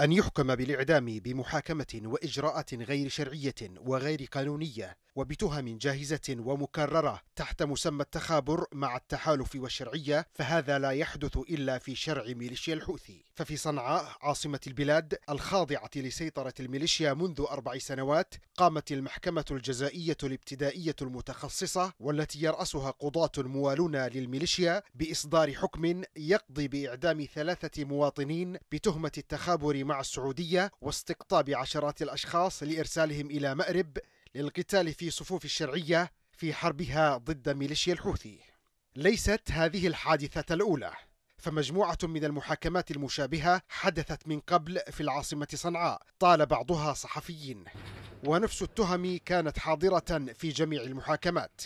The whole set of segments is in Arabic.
أن يحكم بالإعدام بمحاكمة وإجراءات غير شرعية وغير قانونية وبتهم جاهزة ومكررة تحت مسمى التخابر مع التحالف والشرعية فهذا لا يحدث إلا في شرع ميليشيا الحوثي ففي صنعاء عاصمة البلاد الخاضعة لسيطرة الميليشيا منذ أربع سنوات قامت المحكمة الجزائية الابتدائية المتخصصة والتي يرأسها قضاة موالون للميليشيا بإصدار حكم يقضي بإعدام ثلاثة مواطنين بتهمة التخابر مع السعودية واستقطاب عشرات الأشخاص لإرسالهم إلى مأرب للقتال في صفوف الشرعية في حربها ضد ميليشيا الحوثي ليست هذه الحادثة الأولى فمجموعة من المحاكمات المشابهة حدثت من قبل في العاصمة صنعاء طال بعضها صحفيين ونفس التهم كانت حاضرة في جميع المحاكمات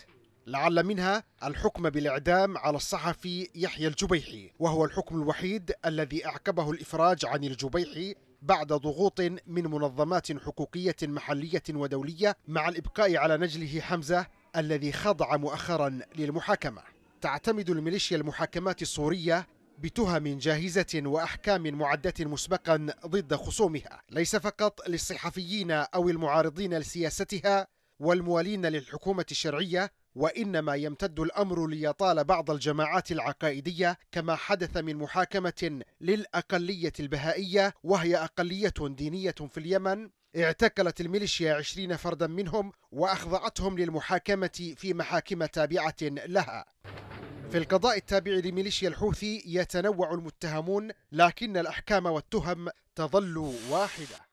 لعل منها الحكم بالإعدام على الصحفي يحيى الجبيحي وهو الحكم الوحيد الذي أعقبه الإفراج عن الجبيحي بعد ضغوط من منظمات حقوقية محلية ودولية مع الإبقاء على نجله حمزة الذي خضع مؤخرا للمحاكمة تعتمد الميليشيا المحاكمات الصورية بتهم جاهزة وأحكام معدة مسبقا ضد خصومها ليس فقط للصحفيين أو المعارضين لسياستها والموالين للحكومة الشرعية وإنما يمتد الأمر ليطال بعض الجماعات العقائدية كما حدث من محاكمة للأقلية البهائية وهي أقلية دينية في اليمن اعتقلت الميليشيا عشرين فردا منهم وأخضعتهم للمحاكمة في محاكم تابعة لها في القضاء التابع لميليشيا الحوثي يتنوع المتهمون لكن الأحكام والتهم تظل واحدة